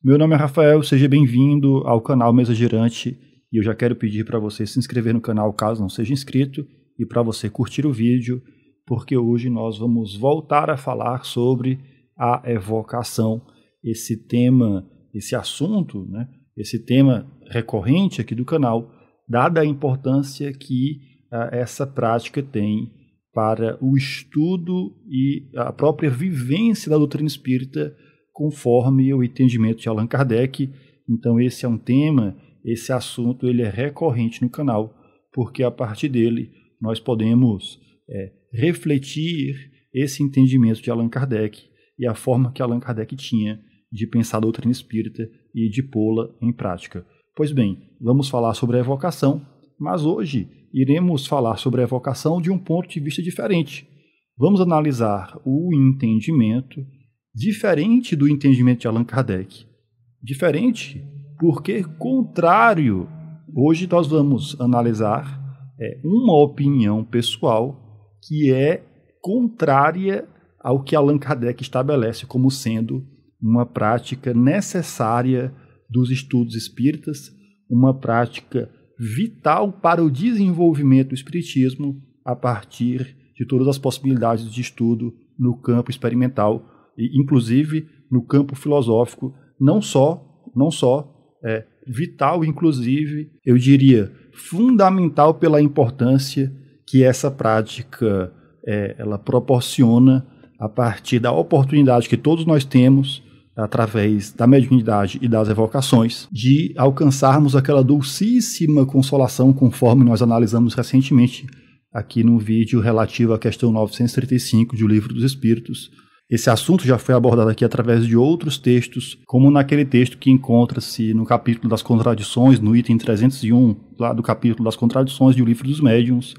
Meu nome é Rafael, seja bem-vindo ao canal Mesa Girante e eu já quero pedir para você se inscrever no canal caso não seja inscrito e para você curtir o vídeo, porque hoje nós vamos voltar a falar sobre a evocação, esse tema, esse assunto, né, esse tema recorrente aqui do canal, dada a importância que uh, essa prática tem para o estudo e a própria vivência da doutrina espírita conforme o entendimento de Allan Kardec. Então esse é um tema, esse assunto ele é recorrente no canal, porque a partir dele nós podemos é, refletir esse entendimento de Allan Kardec e a forma que Allan Kardec tinha de pensar a doutrina espírita e de pô-la em prática. Pois bem, vamos falar sobre a evocação, mas hoje iremos falar sobre a evocação de um ponto de vista diferente. Vamos analisar o entendimento diferente do entendimento de Allan Kardec. Diferente, porque contrário. Hoje nós vamos analisar é, uma opinião pessoal que é contrária ao que Allan Kardec estabelece como sendo uma prática necessária dos estudos espíritas, uma prática vital para o desenvolvimento do espiritismo a partir de todas as possibilidades de estudo no campo experimental inclusive no campo filosófico, não só, não só é vital, inclusive, eu diria, fundamental pela importância que essa prática é, ela proporciona a partir da oportunidade que todos nós temos através da mediunidade e das evocações, de alcançarmos aquela dulcíssima consolação, conforme nós analisamos recentemente aqui no vídeo relativo à questão 935 do Livro dos Espíritos, esse assunto já foi abordado aqui através de outros textos, como naquele texto que encontra-se no capítulo das contradições, no item 301, lá do capítulo das contradições de O Livro dos Médiuns,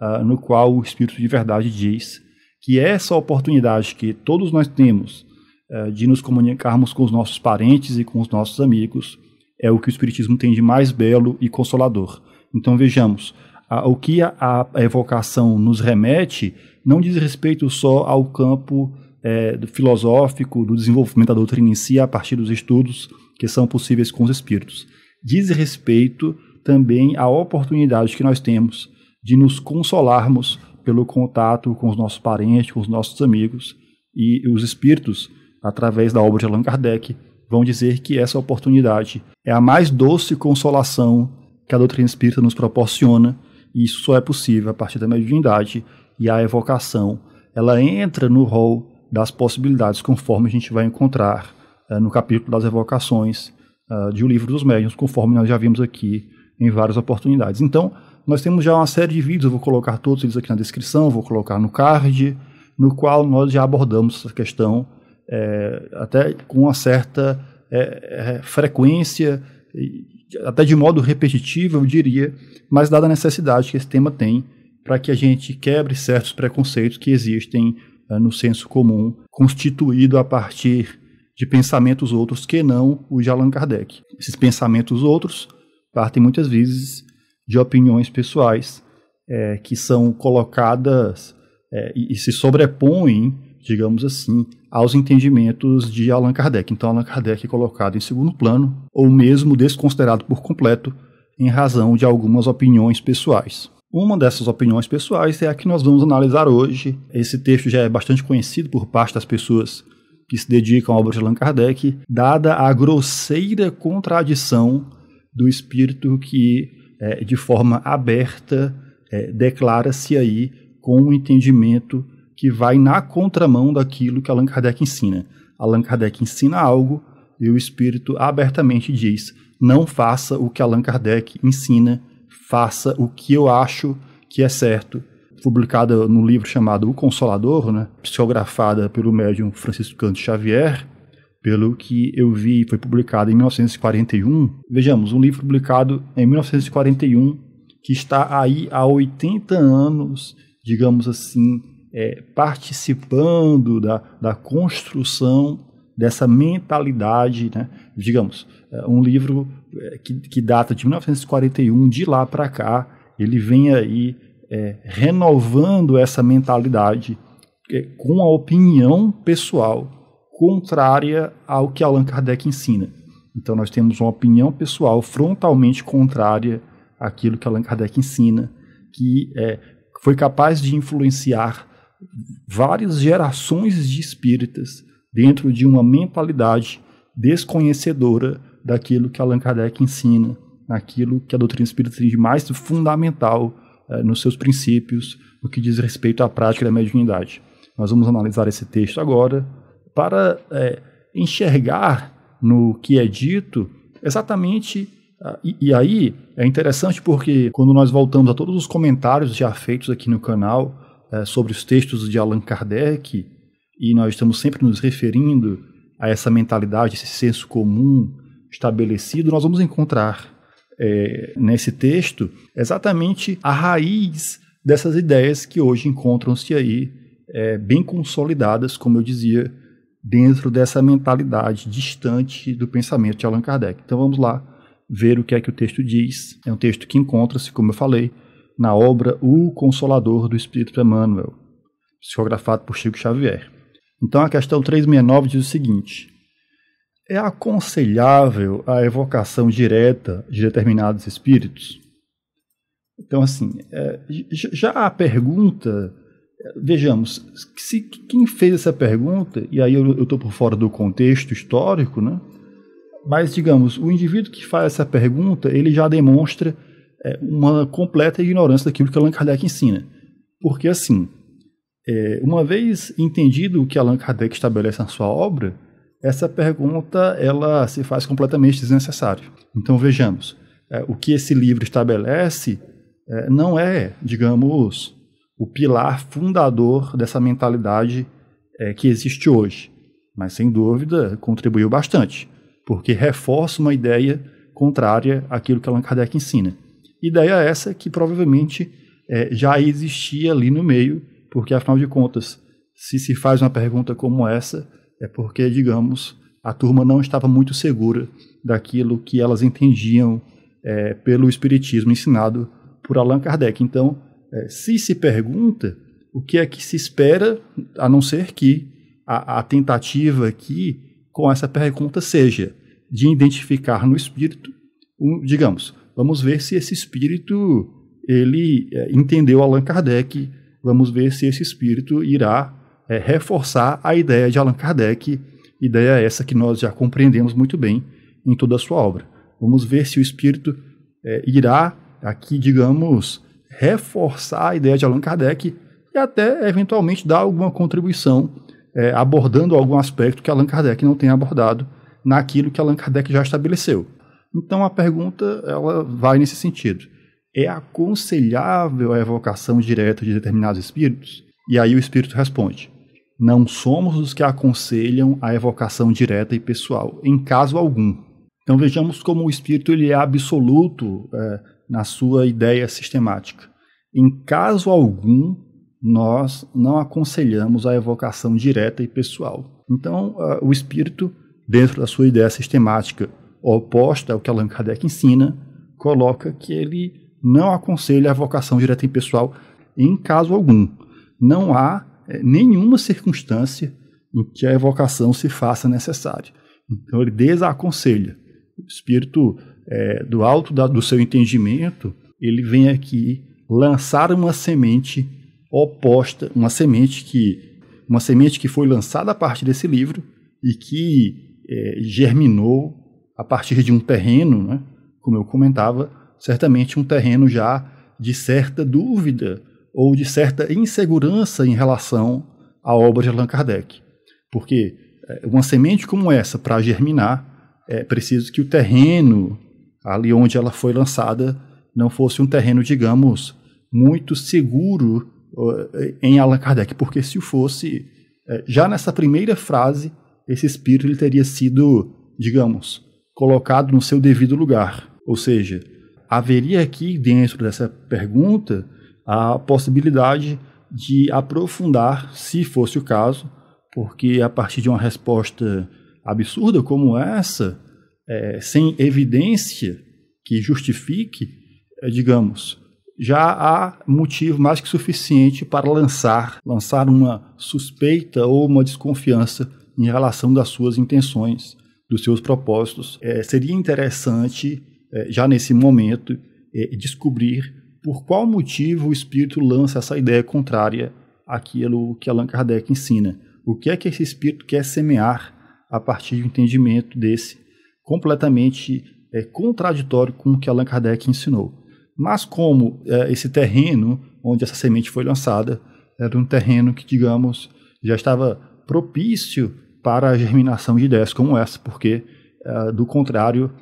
uh, no qual o Espírito de Verdade diz que é essa oportunidade que todos nós temos uh, de nos comunicarmos com os nossos parentes e com os nossos amigos é o que o Espiritismo tem de mais belo e consolador. Então vejamos, a, ah, o que a, a evocação nos remete não diz respeito só ao campo é, do filosófico, do desenvolvimento da doutrina em si, a partir dos estudos que são possíveis com os espíritos. Diz respeito também à oportunidade que nós temos de nos consolarmos pelo contato com os nossos parentes, com os nossos amigos. E os espíritos, através da obra de Allan Kardec, vão dizer que essa oportunidade é a mais doce consolação que a doutrina espírita nos proporciona, e isso só é possível a partir da mediunidade e a evocação. Ela entra no rol das possibilidades conforme a gente vai encontrar uh, no capítulo das evocações uh, de O Livro dos Médiuns, conforme nós já vimos aqui em várias oportunidades. Então, nós temos já uma série de vídeos, eu vou colocar todos eles aqui na descrição, vou colocar no card, no qual nós já abordamos essa questão é, até com uma certa é, é, frequência, até de modo repetitivo, eu diria, mas dada a necessidade que esse tema tem para que a gente quebre certos preconceitos que existem né, no senso comum, constituído a partir de pensamentos outros que não o de Allan Kardec. Esses pensamentos outros partem muitas vezes de opiniões pessoais é, que são colocadas é, e, e se sobrepõem, digamos assim, aos entendimentos de Allan Kardec. Então, Allan Kardec é colocado em segundo plano ou mesmo desconsiderado por completo em razão de algumas opiniões pessoais. Uma dessas opiniões pessoais é a que nós vamos analisar hoje. Esse texto já é bastante conhecido por parte das pessoas que se dedicam à obra de Allan Kardec, dada a grosseira contradição do espírito que, é, de forma aberta, é, declara-se aí com um entendimento que vai na contramão daquilo que Allan Kardec ensina. Allan Kardec ensina algo e o espírito abertamente diz: não faça o que Allan Kardec ensina faça o que eu acho que é certo. Publicada num livro chamado O Consolador, né? psicografada pelo médium Francisco Canto Xavier, pelo que eu vi, foi publicada em 1941. Vejamos, um livro publicado em 1941 que está aí há 80 anos, digamos assim, é, participando da, da construção dessa mentalidade, né? digamos, é, um livro é, que, que, data de 1941, de lá para cá, ele vem aí é, renovando essa mentalidade é, com a opinião pessoal contrária ao que Allan Kardec ensina. Então nós temos uma opinião pessoal frontalmente contrária àquilo que Allan Kardec ensina, que é, foi capaz de influenciar várias gerações de espíritas dentro de uma mentalidade desconhecedora daquilo que Allan Kardec ensina, naquilo que a doutrina espírita tem de mais fundamental eh, nos seus princípios, no que diz respeito à prática da mediunidade. Nós vamos analisar esse texto agora para eh, enxergar no que é dito exatamente. Ah, e, e aí é interessante porque quando nós voltamos a todos os comentários já feitos aqui no canal eh, sobre os textos de Allan Kardec, e nós estamos sempre nos referindo a essa mentalidade, esse senso comum estabelecido, nós vamos encontrar é, nesse texto exatamente a raiz dessas ideias que hoje encontram-se aí é, bem consolidadas, como eu dizia, dentro dessa mentalidade distante do pensamento de Allan Kardec. Então vamos lá ver o que é que o texto diz. É um texto que encontra-se, como eu falei, na obra O Consolador do Espírito Emmanuel, psicografado por Chico Xavier. Então a questão 369 diz o seguinte: é aconselhável a evocação direta de determinados espíritos? Então, assim, é, já a pergunta, vejamos, se quem fez essa pergunta, e aí eu estou por fora do contexto histórico, né? mas digamos, o indivíduo que faz essa pergunta, ele já demonstra é, uma completa ignorância daquilo que Allan Kardec ensina. Porque, assim, é, uma vez entendido o que Allan Kardec estabelece na sua obra, essa pergunta ela se faz completamente desnecessária. Então vejamos, é, o que esse livro estabelece é, não é, digamos, o pilar fundador dessa mentalidade é, que existe hoje, mas sem dúvida contribuiu bastante, porque reforça uma ideia contrária àquilo que Allan Kardec ensina. Ideia essa que provavelmente é, já existia ali no meio porque afinal de contas, se se faz uma pergunta como essa, é porque, digamos, a turma não estava muito segura daquilo que elas entendiam é, pelo Espiritismo ensinado por Allan Kardec. Então, é, se se pergunta o que é que se espera, a não ser que a, a tentativa aqui com essa pergunta seja de identificar no espírito, um, digamos, vamos ver se esse espírito ele é, entendeu Allan Kardec vamos ver se esse espírito irá é, reforçar a ideia de Allan Kardec, ideia essa que nós já compreendemos muito bem em toda a sua obra. Vamos ver se o espírito é, irá aqui, digamos, reforçar a ideia de Allan Kardec e até eventualmente dar alguma contribuição é, abordando algum aspecto que Allan Kardec não tenha abordado naquilo que Allan Kardec já estabeleceu. Então a pergunta ela vai nesse sentido é aconselhável a evocação direta de determinados espíritos? E aí o espírito responde: Não somos os que aconselham a evocação direta e pessoal, em caso algum. Então vejamos como o espírito ele é absoluto é, na sua ideia sistemática. Em caso algum, nós não aconselhamos a evocação direta e pessoal. Então, o espírito, dentro da sua ideia sistemática oposta ao que Allan Kardec ensina, coloca que ele não aconselha a vocação direta em pessoal em caso algum. Não há eh, nenhuma circunstância em que a evocação se faça necessária. Então ele desaconselha. O espírito é, do alto da, do seu entendimento, ele vem aqui lançar uma semente oposta, uma semente que uma semente que foi lançada a partir desse livro e que é, germinou a partir de um terreno, né, como eu comentava, certamente um terreno já de certa dúvida ou de certa insegurança em relação à obra de Allan Kardec. Porque eh, uma semente como essa, para germinar, é preciso que o terreno ali onde ela foi lançada não fosse um terreno, digamos, muito seguro eh, em Allan Kardec, porque se o fosse, eh, já nessa primeira frase, esse espírito ele teria sido, digamos, colocado no seu devido lugar. Ou seja, haveria aqui dentro dessa pergunta a possibilidade de aprofundar, se fosse o caso, porque a partir de uma resposta absurda como essa, é, sem evidência que justifique, é, digamos, já há motivo mais que suficiente para lançar, lançar uma suspeita ou uma desconfiança em relação das suas intenções, dos seus propósitos. É, seria interessante é, já nesse momento, é, descobrir por qual motivo o espírito lança essa ideia contrária àquilo que Allan Kardec ensina. O que é que esse espírito quer semear a partir de um entendimento desse, completamente é, contraditório com o que Allan Kardec ensinou. Mas como é, esse terreno onde essa semente foi lançada era um terreno que, digamos, já estava propício para a germinação de ideias como essa, porque, é, do contrário,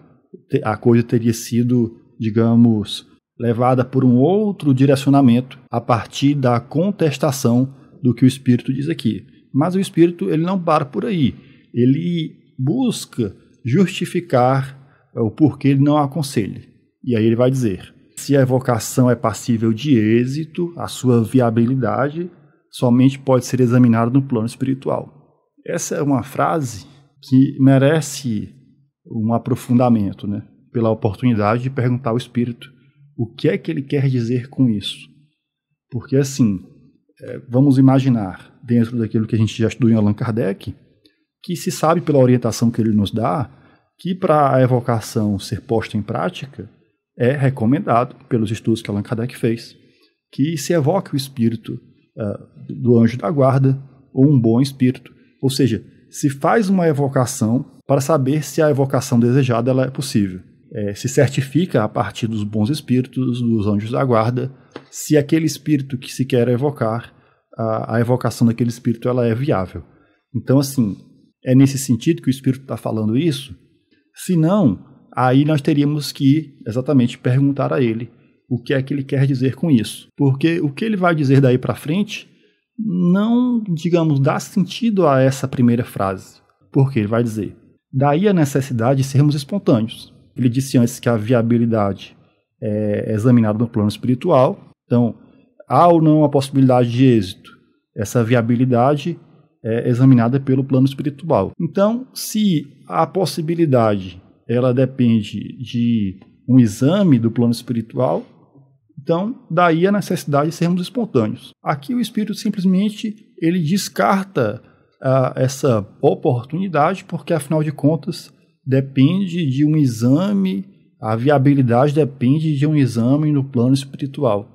a coisa teria sido, digamos, levada por um outro direcionamento a partir da contestação do que o espírito diz aqui. Mas o espírito ele não para por aí. Ele busca justificar é, o porquê ele não aconselha. E aí ele vai dizer: se a evocação é passível de êxito, a sua viabilidade somente pode ser examinada no plano espiritual. Essa é uma frase que merece um aprofundamento, né? pela oportunidade de perguntar ao Espírito o que é que ele quer dizer com isso. Porque, assim, é, vamos imaginar, dentro daquilo que a gente já estudou em Allan Kardec, que se sabe pela orientação que ele nos dá que para a evocação ser posta em prática é recomendado, pelos estudos que Allan Kardec fez, que se evoque o espírito uh, do anjo da guarda ou um bom espírito. Ou seja, se faz uma evocação para saber se a evocação desejada ela é possível. É, se certifica a partir dos bons espíritos, dos anjos da guarda, se aquele espírito que se quer evocar, a, a evocação daquele espírito ela é viável. Então, assim, é nesse sentido que o espírito está falando isso? Se não, aí nós teríamos que exatamente perguntar a ele o que é que ele quer dizer com isso. Porque o que ele vai dizer daí para frente não, digamos, dá sentido a essa primeira frase. Porque ele vai dizer: Daí a necessidade de sermos espontâneos. Ele disse antes que a viabilidade é, é examinada no plano espiritual. Então, há ou não a possibilidade de êxito? Essa viabilidade é examinada pelo plano espiritual. Então, se a possibilidade ela depende de um exame do plano espiritual, então daí a necessidade de sermos espontâneos. Aqui o espírito simplesmente ele descarta uh, essa oportunidade, porque afinal de contas depende de um exame, a viabilidade depende de um exame no plano espiritual.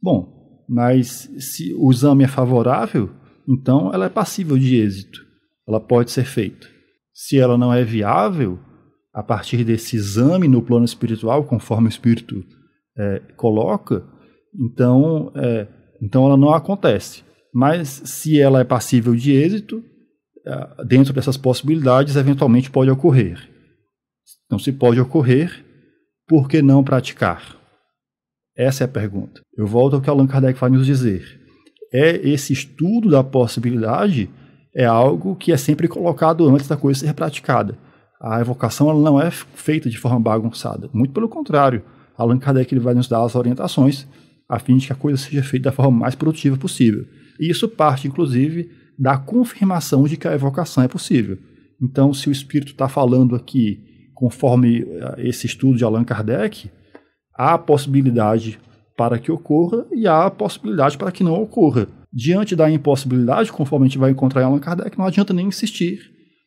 Bom, mas se o exame é favorável, então ela é passível de êxito, ela pode ser feita. Se ela não é viável, a partir desse exame no plano espiritual, conforme o espírito é, coloca, então, é, então ela não acontece. Mas se ela é passível de êxito, ah, dentro dessas possibilidades, eventualmente pode ocorrer. Então, se pode ocorrer, por que não praticar? Essa é a pergunta. Eu volto ao que Allan Kardec vai nos dizer. É esse estudo da possibilidade é algo que é sempre colocado antes da coisa ser praticada. A evocação ela não é feita de forma bagunçada. Muito pelo contrário, Allan Kardec ele vai nos dar as orientações a fim de que a coisa seja feita da forma mais produtiva possível. E isso parte, inclusive, da confirmação de que a evocação é possível. Então, se o espírito está falando aqui, conforme eh, esse estudo de Allan Kardec, há possibilidade para que ocorra e há possibilidade para que não ocorra. Diante da impossibilidade, conforme a gente vai encontrar em Allan Kardec, não adianta nem insistir,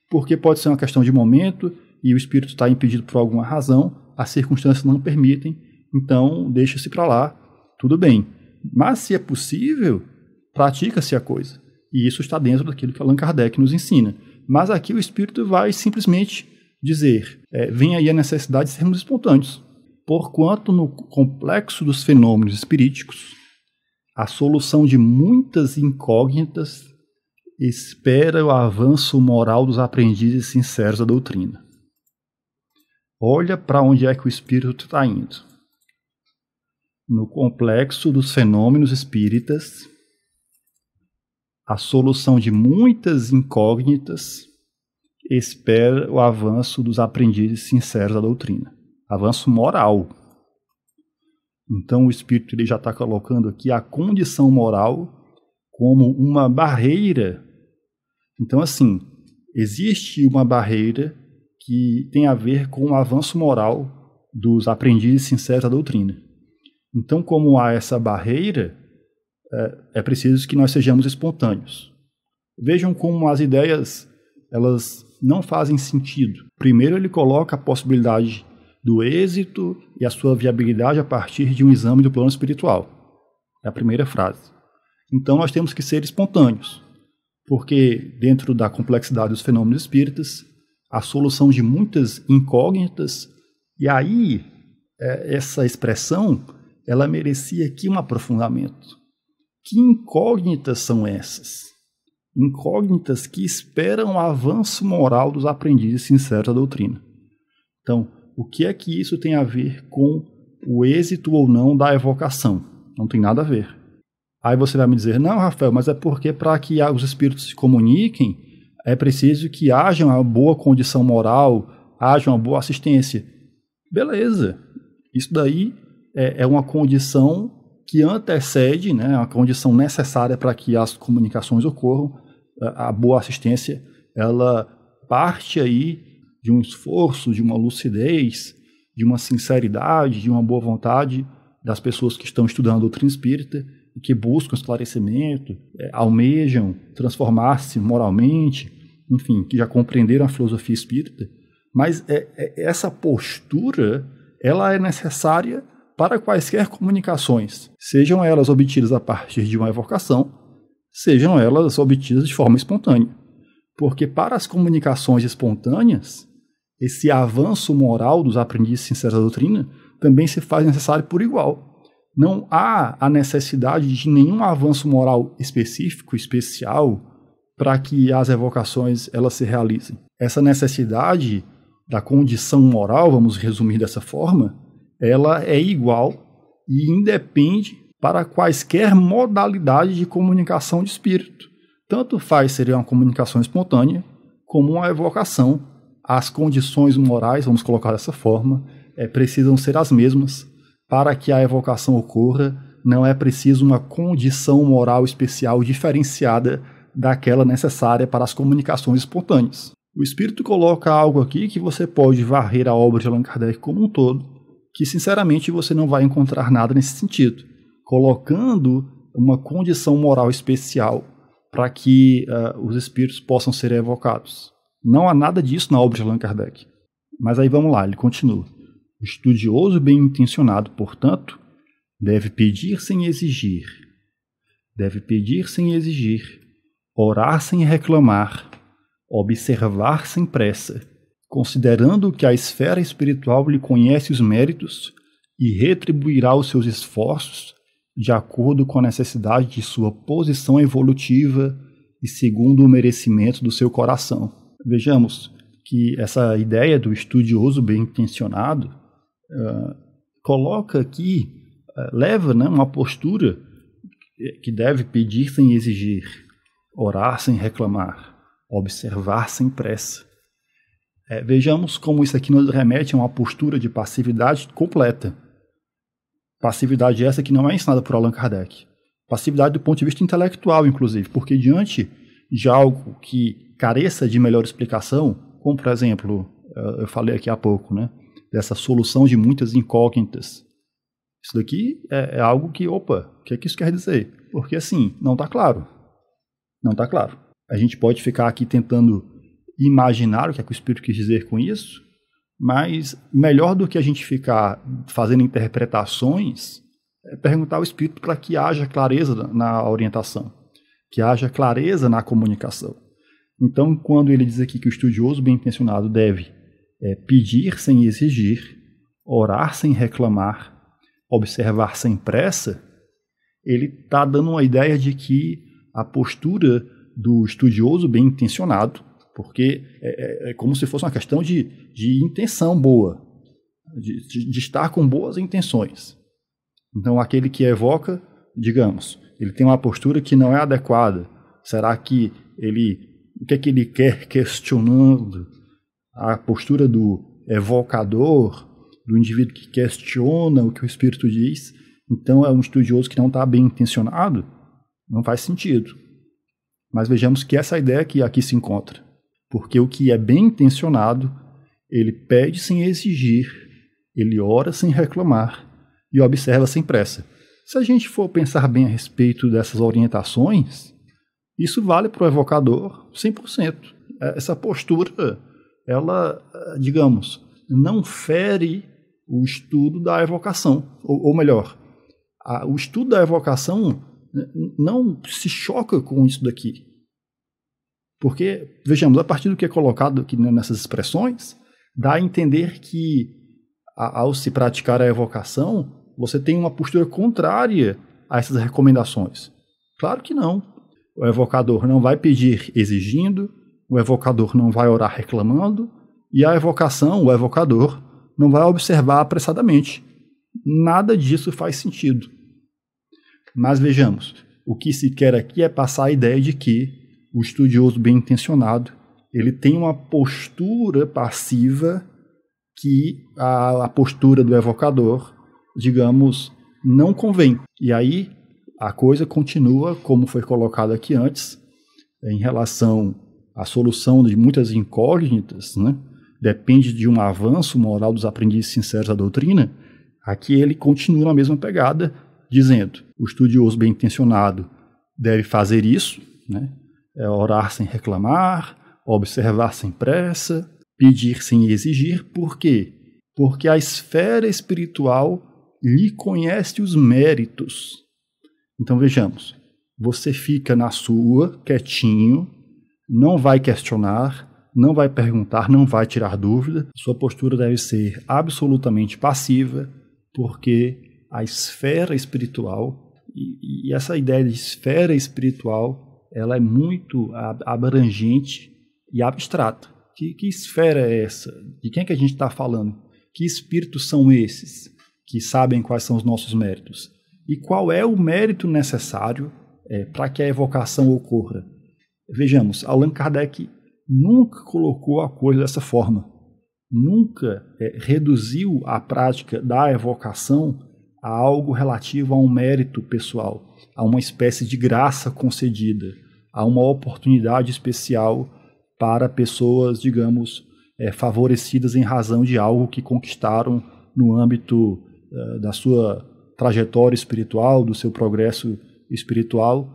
porque pode ser uma questão de momento e o espírito está impedido por alguma razão, as circunstâncias não permitem, então deixa-se para lá, tudo bem. Mas se é possível, pratica-se a coisa. E isso está dentro daquilo que Allan Kardec nos ensina. Mas aqui o espírito vai simplesmente dizer: é, vem aí a necessidade de sermos espontâneos. Porquanto, no complexo dos fenômenos espiríticos, a solução de muitas incógnitas espera o avanço moral dos aprendizes sinceros da doutrina. Olha para onde é que o espírito está indo. No complexo dos fenômenos espíritas, a solução de muitas incógnitas espera o avanço dos aprendizes sinceros da doutrina. Avanço moral. Então o Espírito ele já está colocando aqui a condição moral como uma barreira. Então, assim, existe uma barreira que tem a ver com o avanço moral dos aprendizes sinceros da doutrina. Então, como há essa barreira, é, é preciso que nós sejamos espontâneos. Vejam como as ideias elas não fazem sentido. Primeiro, ele coloca a possibilidade do êxito e a sua viabilidade a partir de um exame do plano espiritual. É a primeira frase. Então, nós temos que ser espontâneos, porque dentro da complexidade dos fenômenos espíritas, a solução de muitas incógnitas, e aí é, essa expressão ela merecia aqui um aprofundamento. Que incógnitas são essas? Incógnitas que esperam o avanço moral dos aprendizes em certa doutrina. Então, o que é que isso tem a ver com o êxito ou não da evocação? Não tem nada a ver. Aí você vai me dizer, não, Rafael, mas é porque para que os espíritos se comuniquem, é preciso que haja uma boa condição moral, haja uma boa assistência. Beleza, isso daí é, é uma condição que antecede, né, a condição necessária para que as comunicações ocorram, a, boa assistência, ela parte aí de um esforço, de uma lucidez, de uma sinceridade, de uma boa vontade das pessoas que estão estudando a doutrina espírita e que buscam esclarecimento, é, almejam transformar-se moralmente, enfim, que já compreenderam a filosofia espírita, mas é, é, essa postura ela é necessária para quaisquer comunicações, sejam elas obtidas a partir de uma evocação, sejam elas obtidas de forma espontânea. Porque para as comunicações espontâneas, esse avanço moral dos aprendizes sinceros da doutrina também se faz necessário por igual. Não há a necessidade de nenhum avanço moral específico, especial, para que as evocações elas se realizem. Essa necessidade da condição moral, vamos resumir dessa forma, ela é igual e independe para quaisquer modalidades de comunicação de espírito. Tanto faz ser uma comunicação espontânea como uma evocação. As condições morais, vamos colocar dessa forma, é, precisam ser as mesmas. Para que a evocação ocorra, não é preciso uma condição moral especial diferenciada daquela necessária para as comunicações espontâneas. O espírito coloca algo aqui que você pode varrer a obra de Allan Kardec como um todo, que sinceramente você não vai encontrar nada nesse sentido, colocando uma condição moral especial para que uh, os espíritos possam ser evocados. Não há nada disso na obra de Allan Kardec. Mas aí vamos lá, ele continua. O estudioso bem intencionado, portanto, deve pedir sem exigir, deve pedir sem exigir, orar sem reclamar, observar sem pressa, considerando que a esfera espiritual lhe conhece os méritos e retribuirá os seus esforços de acordo com a necessidade de sua posição evolutiva e segundo o merecimento do seu coração. Vejamos que essa ideia do estudioso bem intencionado uh, coloca aqui, uh, leva né, uma postura que deve pedir sem exigir, orar sem reclamar, observar sem pressa, é, vejamos como isso aqui nos remete a uma postura de passividade completa. Passividade essa que não é ensinada por Allan Kardec. Passividade do ponto de vista intelectual, inclusive, porque diante de algo que careça de melhor explicação, como por exemplo, é, eu falei aqui há pouco, né, dessa solução de muitas incógnitas. Isso daqui é, é algo que, opa, o que, é que isso quer dizer? Porque assim, não está claro. Não está claro. A gente pode ficar aqui tentando imaginar o que é que o Espírito quis dizer com isso, mas melhor do que a gente ficar fazendo interpretações é perguntar ao Espírito para que haja clareza na orientação, que haja clareza na comunicação. Então, quando ele diz aqui que o estudioso bem-intencionado deve é, pedir sem exigir, orar sem reclamar, observar sem pressa, ele está dando uma ideia de que a postura do estudioso bem intencionado porque é, é, é, como se fosse uma questão de, de intenção boa, de, de, estar com boas intenções. Então, aquele que evoca, digamos, ele tem uma postura que não é adequada. Será que ele, o que é que ele quer questionando a postura do evocador, do indivíduo que questiona o que o espírito diz? Então, é um estudioso que não está bem intencionado? Não faz sentido. Mas vejamos que essa é ideia que aqui se encontra. Porque o que é bem intencionado, ele pede sem exigir, ele ora sem reclamar e observa sem pressa. Se a gente for pensar bem a respeito dessas orientações, isso vale para o evocador 100%. É, essa postura, ela, é, digamos, não fere o estudo da evocação, ou, ou melhor, a, o estudo da evocação não se choca com isso daqui. Porque, vejamos, a partir do que é colocado aqui nessas expressões, dá a entender que, ao se praticar a evocação, você tem uma postura contrária a essas recomendações. Claro que não. O evocador não vai pedir exigindo, o evocador não vai orar reclamando, e a evocação, o evocador, não vai observar apressadamente. Nada disso faz sentido. Mas vejamos, o que se quer aqui é passar a ideia de que o estudioso bem intencionado, ele tem uma postura passiva que a, a postura do evocador, digamos, não convém. E aí a coisa continua como foi colocado aqui antes, em relação à solução de muitas incógnitas, né? depende de um avanço moral dos aprendizes sinceros da doutrina, aqui ele continua na mesma pegada, dizendo: o estudioso bem intencionado deve fazer isso, né? é orar sem reclamar, observar sem pressa, pedir sem exigir. Por quê? Porque a esfera espiritual lhe conhece os méritos. Então vejamos, você fica na sua, quietinho, não vai questionar, não vai perguntar, não vai tirar dúvida. Sua postura deve ser absolutamente passiva, porque a esfera espiritual, e, e essa ideia de esfera espiritual ela é muito abrangente e abstrata. Que, que esfera é essa? De quem é que a gente está falando? Que espíritos são esses que sabem quais são os nossos méritos? E qual é o mérito necessário é, para que a evocação ocorra? Vejamos, Allan Kardec nunca colocou a coisa dessa forma. Nunca é, reduziu a prática da evocação a algo relativo a um mérito pessoal, a uma espécie de graça concedida a uma oportunidade especial para pessoas, digamos, é, favorecidas em razão de algo que conquistaram no âmbito eh, da sua trajetória espiritual, do seu progresso espiritual.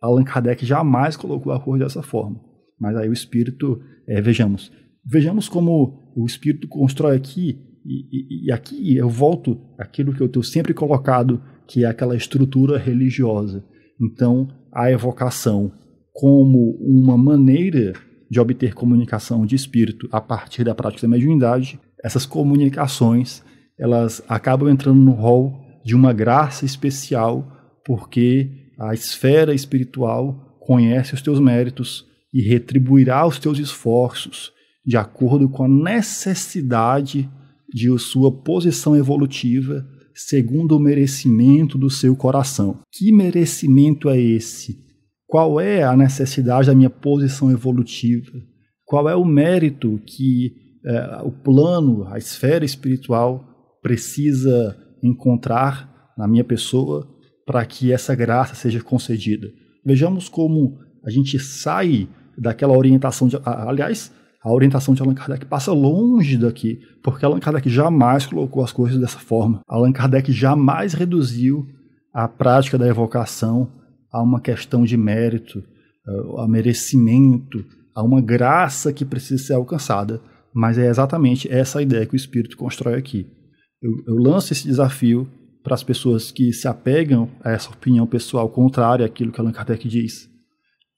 Allan Kardec jamais colocou a cor dessa forma. Mas aí o espírito, é, vejamos, vejamos como o espírito constrói aqui e, e, e aqui eu volto aquilo que eu tenho sempre colocado, que é aquela estrutura religiosa. Então, a evocação, como uma maneira de obter comunicação de espírito a partir da prática da mediunidade, essas comunicações elas acabam entrando no rol de uma graça especial, porque a esfera espiritual conhece os teus méritos e retribuirá os teus esforços de acordo com a necessidade de sua posição evolutiva, segundo o merecimento do seu coração. Que merecimento é esse? Qual é a necessidade da minha posição evolutiva? Qual é o mérito que é, o plano, a esfera espiritual precisa encontrar na minha pessoa para que essa graça seja concedida? Vejamos como a gente sai daquela orientação. De, aliás, a orientação de Allan Kardec passa longe daqui, porque Allan Kardec jamais colocou as coisas dessa forma. Allan Kardec jamais reduziu a prática da evocação há uma questão de mérito, eh, há merecimento, há uma graça que precisa ser alcançada. Mas é exatamente essa ideia que o Espírito constrói aqui. Eu, eu lanço esse desafio para as pessoas que se apegam a essa opinião pessoal contrária àquilo que Allan Kardec diz.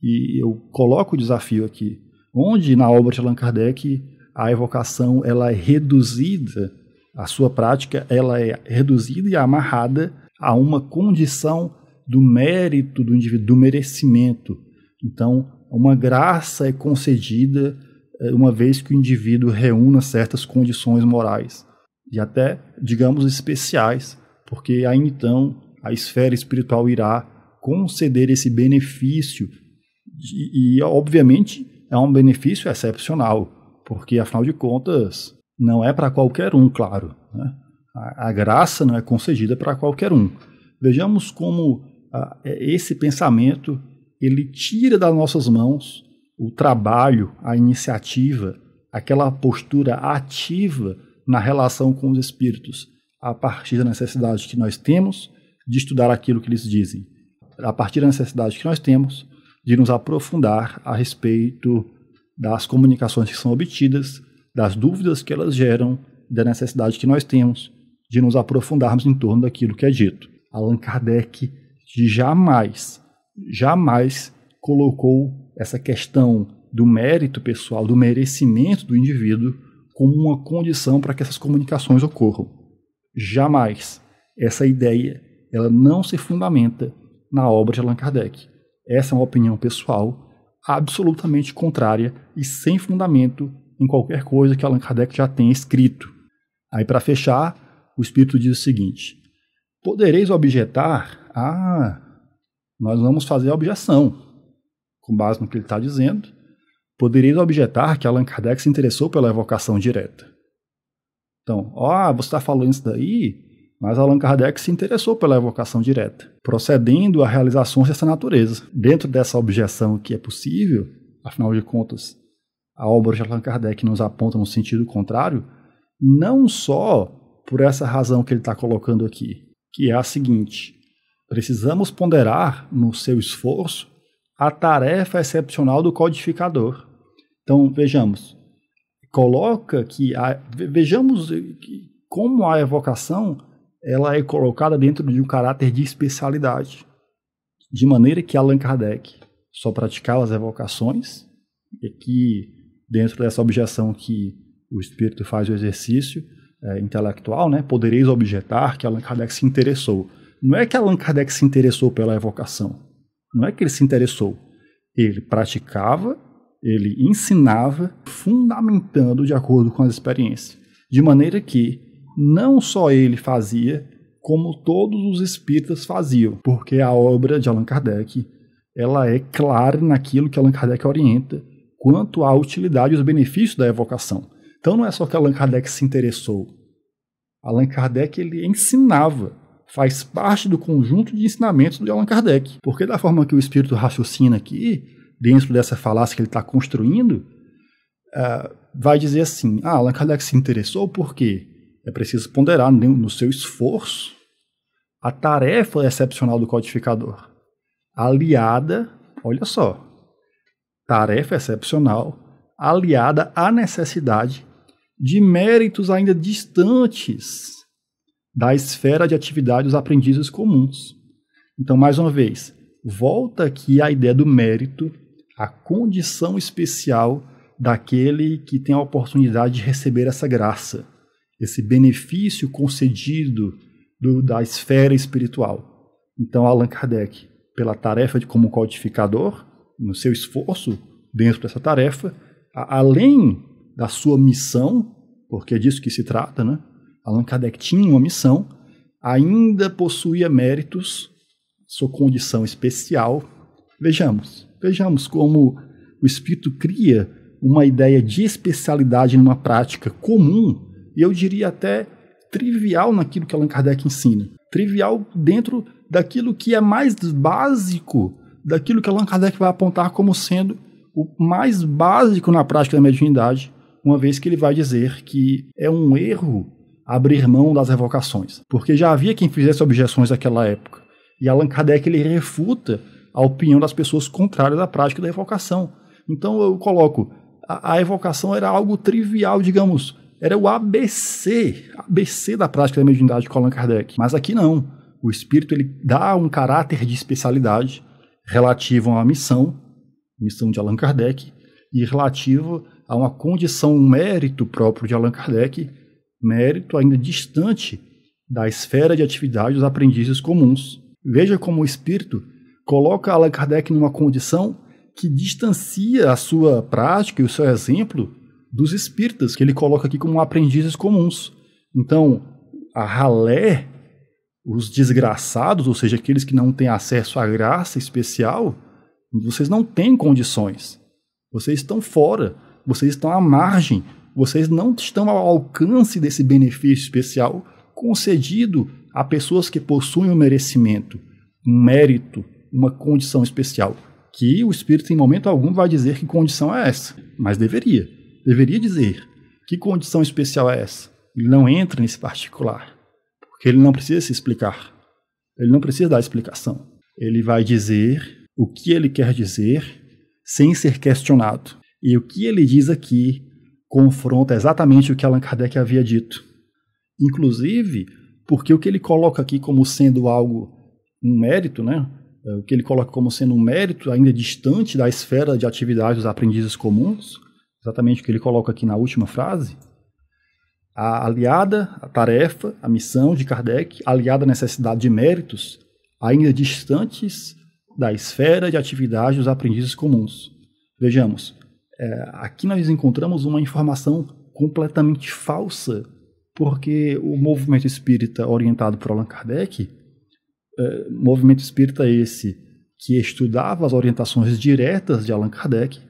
E eu coloco o desafio aqui, onde na obra de Allan Kardec a evocação ela é reduzida, a sua prática ela é reduzida e amarrada a uma condição do mérito do indivíduo, do merecimento. Então, uma graça é concedida eh, uma vez que o indivíduo reúna certas condições morais e até, digamos, especiais, porque aí então a esfera espiritual irá conceder esse benefício e, e obviamente é um benefício excepcional, porque afinal de contas não é para qualquer um, claro. Né? A, a graça não é concedida para qualquer um. Vejamos como ah, é, esse pensamento ele tira das nossas mãos o trabalho, a iniciativa, aquela postura ativa na relação com os espíritos, a partir da necessidade que nós temos de estudar aquilo que eles dizem, a partir da necessidade que nós temos de nos aprofundar a respeito das comunicações que são obtidas, das dúvidas que elas geram, da necessidade que nós temos de nos aprofundarmos em torno daquilo que é dito. Allan Kardec jamais, jamais colocou essa questão do mérito pessoal, do merecimento do indivíduo, como uma condição para que essas comunicações ocorram. Jamais essa ideia ela não se fundamenta na obra de Allan Kardec. Essa é uma opinião pessoal absolutamente contrária e sem fundamento em qualquer coisa que Allan Kardec já tenha escrito. Aí, para fechar, o Espírito diz o seguinte: Podereis objetar ah, nós vamos fazer a objeção, com base no que ele está dizendo, poderia objetar que Allan Kardec se interessou pela evocação direta. Então, ó, oh, você está falando isso daí, mas Allan Kardec se interessou pela evocação direta, procedendo a realizações dessa natureza. Dentro dessa objeção que é possível, afinal de contas, a obra de Allan Kardec nos aponta no sentido contrário, não só por essa razão que ele está colocando aqui, que é a seguinte: Precisamos ponderar no seu esforço a tarefa excepcional do codificador. Então, vejamos, coloca que a, vejamos que, como a evocação ela é colocada dentro de um caráter de especialidade, de maneira que Allan Kardec só praticava as evocações e que dentro dessa objeção que o espírito faz o exercício é, intelectual, né, podereis objetar que Allan Kardec se interessou não é que Allan Kardec se interessou pela evocação. Não é que ele se interessou. Ele praticava, ele ensinava, fundamentando de acordo com as experiências. De maneira que não só ele fazia, como todos os espíritas faziam, porque a obra de Allan Kardec ela é clara naquilo que Allan Kardec orienta quanto à utilidade e os benefícios da evocação. Então não é só que Allan Kardec se interessou. Allan Kardec ele ensinava faz parte do conjunto de ensinamentos do Allan Kardec. Porque da forma que o espírito raciocina aqui, dentro dessa falácia que ele está construindo, uh, vai dizer assim: ah, Allan Kardec se interessou porque é preciso ponderar no seu esforço a tarefa excepcional do codificador, aliada, olha só, tarefa excepcional, aliada à necessidade de méritos ainda distantes da esfera de atividade dos aprendizes comuns. Então, mais uma vez, volta aqui a ideia do mérito, a condição especial daquele que tem a oportunidade de receber essa graça, esse benefício concedido do, da esfera espiritual. Então, Allan Kardec, pela tarefa de como codificador, no seu esforço dentro dessa tarefa, a, além da sua missão, porque é disso que se trata, né? Allan Kardec tinha uma missão, ainda possuía méritos, sua condição especial. Vejamos, vejamos como o espírito cria uma ideia de especialidade numa prática comum e eu diria até trivial naquilo que Allan Kardec ensina. Trivial dentro daquilo que é mais básico, daquilo que Allan Kardec vai apontar como sendo o mais básico na prática da mediunidade, uma vez que ele vai dizer que é um erro abrir mão das revocações, porque já havia quem fizesse objeções naquela época. E Allan Kardec ele refuta a opinião das pessoas contrárias à prática da revocação. Então eu coloco, a, a evocação era algo trivial, digamos, era o ABC, ABC da prática da mediunidade com Allan Kardec. Mas aqui não. O espírito ele dá um caráter de especialidade relativo a uma missão, missão de Allan Kardec, e relativo a uma condição, um mérito próprio de Allan Kardec, mérito ainda distante da esfera de atividade dos aprendizes comuns. Veja como o espírito coloca Allan Kardec numa condição que distancia a sua prática e o seu exemplo dos espíritas, que ele coloca aqui como aprendizes comuns. Então, a ralé, os desgraçados, ou seja, aqueles que não têm acesso à graça especial, vocês não têm condições. Vocês estão fora, vocês estão à margem vocês não estão ao alcance desse benefício especial concedido a pessoas que possuem um merecimento, um mérito, uma condição especial. Que o Espírito, em momento algum, vai dizer que condição é essa, mas deveria. Deveria dizer que condição especial é essa. Ele não entra nesse particular, porque ele não precisa se explicar. Ele não precisa dar explicação. Ele vai dizer o que ele quer dizer sem ser questionado. E o que ele diz aqui confronta exatamente o que Allan Kardec havia dito. Inclusive, porque o que ele coloca aqui como sendo algo, um mérito, né? É, o que ele coloca como sendo um mérito ainda distante da esfera de atividade dos aprendizes comuns, exatamente o que ele coloca aqui na última frase, a aliada, a tarefa, a missão de Kardec, aliada à necessidade de méritos, ainda distantes da esfera de atividade dos aprendizes comuns. Vejamos, é, aqui nós encontramos uma informação completamente falsa, porque o movimento espírita orientado por Allan Kardec, é, movimento espírita esse que estudava as orientações diretas de Allan Kardec,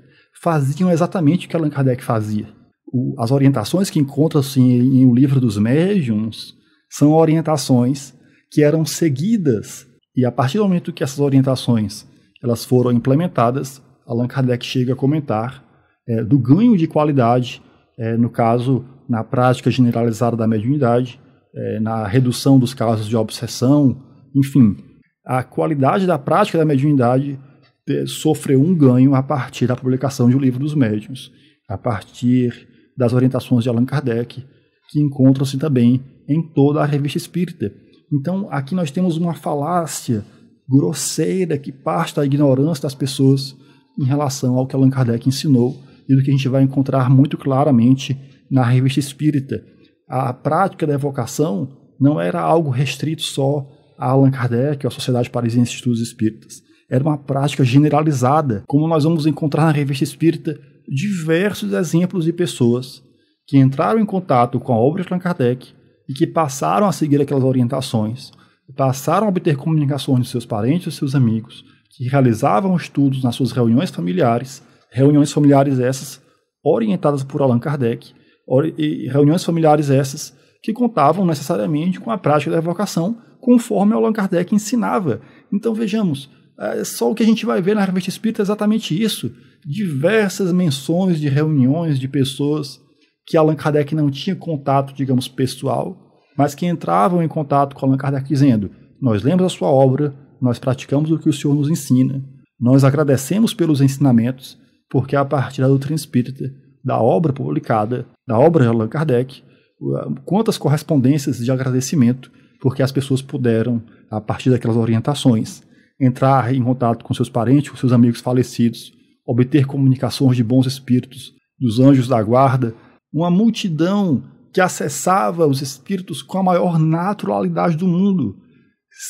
faziam exatamente o que Allan Kardec fazia. O, as orientações que encontram-se em, em O Livro dos Médiuns são orientações que eram seguidas, e a partir do momento que essas orientações elas foram implementadas, Allan Kardec chega a comentar é, do ganho de qualidade, é, no caso, na prática generalizada da mediunidade, é, na redução dos casos de obsessão, enfim. A qualidade da prática da mediunidade é, sofreu um ganho a partir da publicação de O Livro dos Médiuns, a partir das orientações de Allan Kardec, que encontram-se também em toda a revista espírita. Então, aqui nós temos uma falácia grosseira que parte da ignorância das pessoas em relação ao que Allan Kardec ensinou e do que a gente vai encontrar muito claramente na revista espírita. A prática da evocação não era algo restrito só a Allan Kardec ou à Sociedade Parisiense de Estudos Espíritas. Era uma prática generalizada, como nós vamos encontrar na revista espírita diversos exemplos de pessoas que entraram em contato com a obra de Allan Kardec e que passaram a seguir aquelas orientações, passaram a obter comunicações de seus parentes e seus amigos, que realizavam estudos nas suas reuniões familiares reuniões familiares essas orientadas por Allan Kardec, e reuniões familiares essas que contavam necessariamente com a prática da evocação, conforme Allan Kardec ensinava. Então vejamos, é só o que a gente vai ver na revista espírita é exatamente isso. Diversas menções de reuniões de pessoas que Allan Kardec não tinha contato, digamos, pessoal, mas que entravam em contato com Allan Kardec dizendo: Nós lemos a sua obra, nós praticamos o que o senhor nos ensina, nós agradecemos pelos ensinamentos porque a partir da doutrina espírita, da obra publicada, da obra de Allan Kardec, quantas correspondências de agradecimento, porque as pessoas puderam, a partir daquelas orientações, entrar em contato com seus parentes, com seus amigos falecidos, obter comunicações de bons espíritos, dos anjos da guarda, uma multidão que acessava os espíritos com a maior naturalidade do mundo,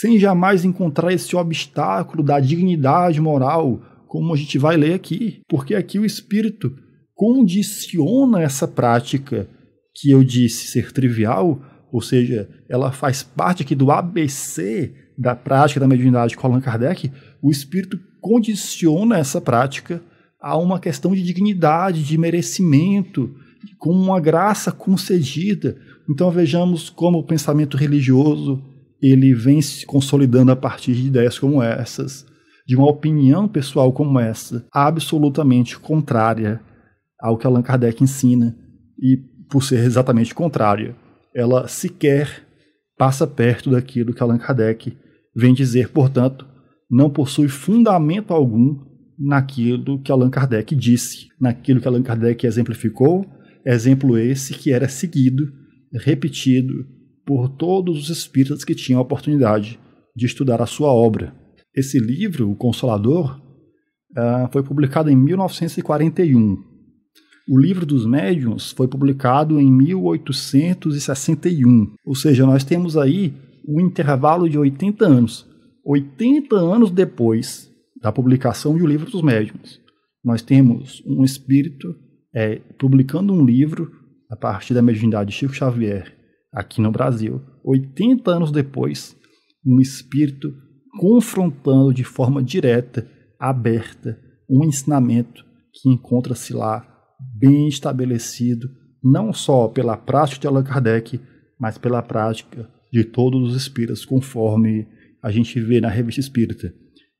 sem jamais encontrar esse obstáculo da dignidade moral como a gente vai ler aqui, porque aqui o espírito condiciona essa prática que eu disse ser trivial, ou seja, ela faz parte aqui do ABC da prática da mediunidade de Allan Kardec, o espírito condiciona essa prática a uma questão de dignidade, de merecimento, com uma graça concedida. Então vejamos como o pensamento religioso ele vem se consolidando a partir de ideias como essas de uma opinião pessoal como essa, absolutamente contrária ao que Allan Kardec ensina, e por ser exatamente contrária, ela sequer passa perto daquilo que Allan Kardec vem dizer, portanto, não possui fundamento algum naquilo que Allan Kardec disse, naquilo que Allan Kardec exemplificou, exemplo esse que era seguido, repetido por todos os espíritas que tinham a oportunidade de estudar a sua obra. Esse livro, O Consolador, uh, foi publicado em 1941. O Livro dos Médiuns foi publicado em 1861. Ou seja, nós temos aí um intervalo de 80 anos. 80 anos depois da publicação do Livro dos Médiuns, nós temos um espírito é, publicando um livro a partir da mediunidade de Chico Xavier aqui no Brasil. 80 anos depois, um espírito confrontando de forma direta, aberta, um ensinamento que encontra-se lá bem estabelecido, não só pela prática de Allan Kardec, mas pela prática de todos os espíritas, conforme a gente vê na revista espírita.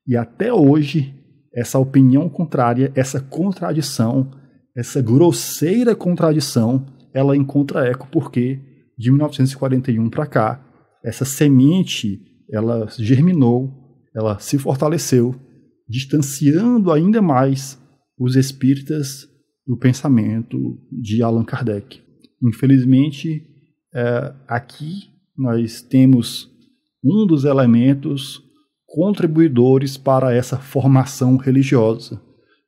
E até hoje, essa opinião contrária, essa contradição, essa grosseira contradição, ela encontra eco porque de 1941 para cá, essa semente ela germinou, ela se fortaleceu, distanciando ainda mais os espíritas do pensamento de Allan Kardec. Infelizmente, é, aqui nós temos um dos elementos contribuidores para essa formação religiosa.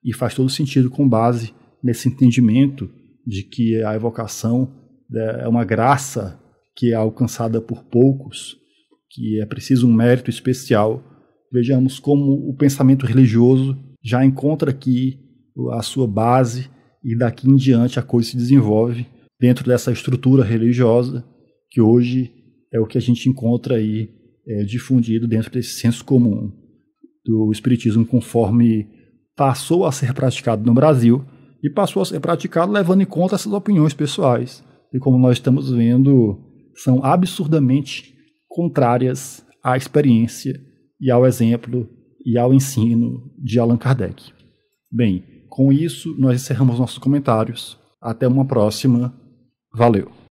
E faz todo sentido com base nesse entendimento de que a evocação né, é uma graça que é alcançada por poucos que é preciso um mérito especial. Vejamos como o pensamento religioso já encontra aqui a sua base e daqui em diante a coisa se desenvolve dentro dessa estrutura religiosa que hoje é o que a gente encontra aí é, difundido dentro desse senso comum do espiritismo conforme passou a ser praticado no Brasil e passou a ser praticado levando em conta essas opiniões pessoais. E como nós estamos vendo, são absurdamente contrárias à experiência e ao exemplo e ao ensino de Allan Kardec. Bem, com isso nós encerramos nossos comentários. Até uma próxima. Valeu!